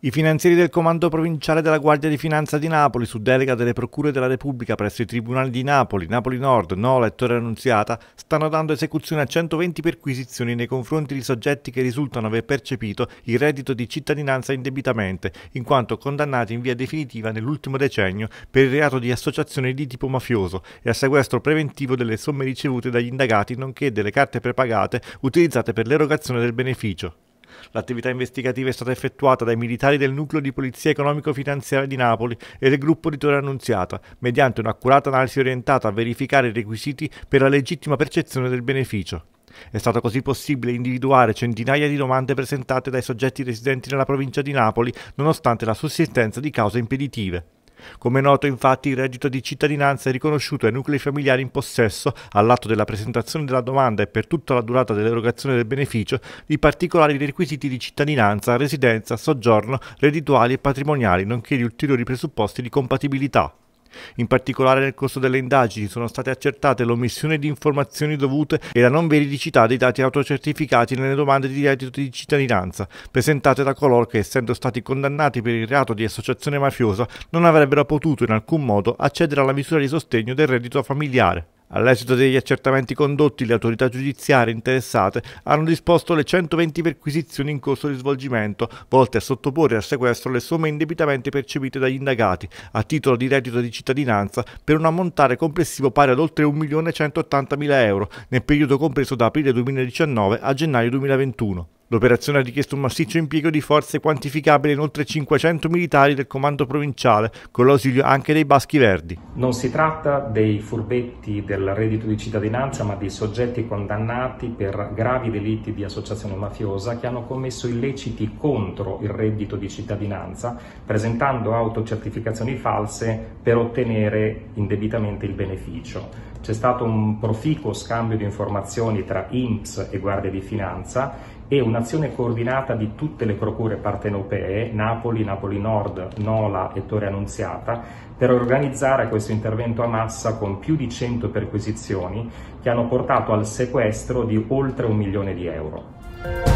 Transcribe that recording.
I finanzieri del Comando Provinciale della Guardia di Finanza di Napoli, su delega delle Procure della Repubblica presso i Tribunali di Napoli, Napoli Nord, Nola e Torre Annunziata, stanno dando esecuzione a 120 perquisizioni nei confronti di soggetti che risultano aver percepito il reddito di cittadinanza indebitamente, in quanto condannati in via definitiva nell'ultimo decennio per il reato di associazione di tipo mafioso e a sequestro preventivo delle somme ricevute dagli indagati, nonché delle carte prepagate utilizzate per l'erogazione del beneficio. L'attività investigativa è stata effettuata dai militari del Nucleo di Polizia Economico-Finanziaria di Napoli e del gruppo di Torre Annunziata, mediante un'accurata analisi orientata a verificare i requisiti per la legittima percezione del beneficio. È stato così possibile individuare centinaia di domande presentate dai soggetti residenti nella provincia di Napoli, nonostante la sussistenza di cause impeditive. Come noto, infatti, il reddito di cittadinanza è riconosciuto ai nuclei familiari in possesso, all'atto della presentazione della domanda e per tutta la durata dell'erogazione del beneficio, di particolari requisiti di cittadinanza, residenza, soggiorno, reddituali e patrimoniali, nonché di ulteriori presupposti di compatibilità. In particolare nel corso delle indagini sono state accertate l'omissione di informazioni dovute e la non veridicità dei dati autocertificati nelle domande di reddito di cittadinanza, presentate da coloro che, essendo stati condannati per il reato di associazione mafiosa, non avrebbero potuto in alcun modo accedere alla misura di sostegno del reddito familiare. All'esito degli accertamenti condotti, le autorità giudiziarie interessate hanno disposto le 120 perquisizioni in corso di svolgimento, volte a sottoporre al sequestro le somme indebitamente percepite dagli indagati a titolo di reddito di cittadinanza per un ammontare complessivo pari ad oltre 1.180.000 euro nel periodo compreso da aprile 2019 a gennaio 2021. L'operazione ha richiesto un massiccio impiego di forze quantificabili in oltre 500 militari del comando provinciale, con l'ausilio anche dei Baschi Verdi. Non si tratta dei furbetti del reddito di cittadinanza, ma di soggetti condannati per gravi delitti di associazione mafiosa che hanno commesso illeciti contro il reddito di cittadinanza, presentando autocertificazioni false per ottenere indebitamente il beneficio. C'è stato un proficuo scambio di informazioni tra INPS e Guardia di Finanza e un'azione coordinata di tutte le procure partenopee, Napoli, Napoli Nord, Nola e Torre Annunziata, per organizzare questo intervento a massa con più di 100 perquisizioni che hanno portato al sequestro di oltre un milione di euro.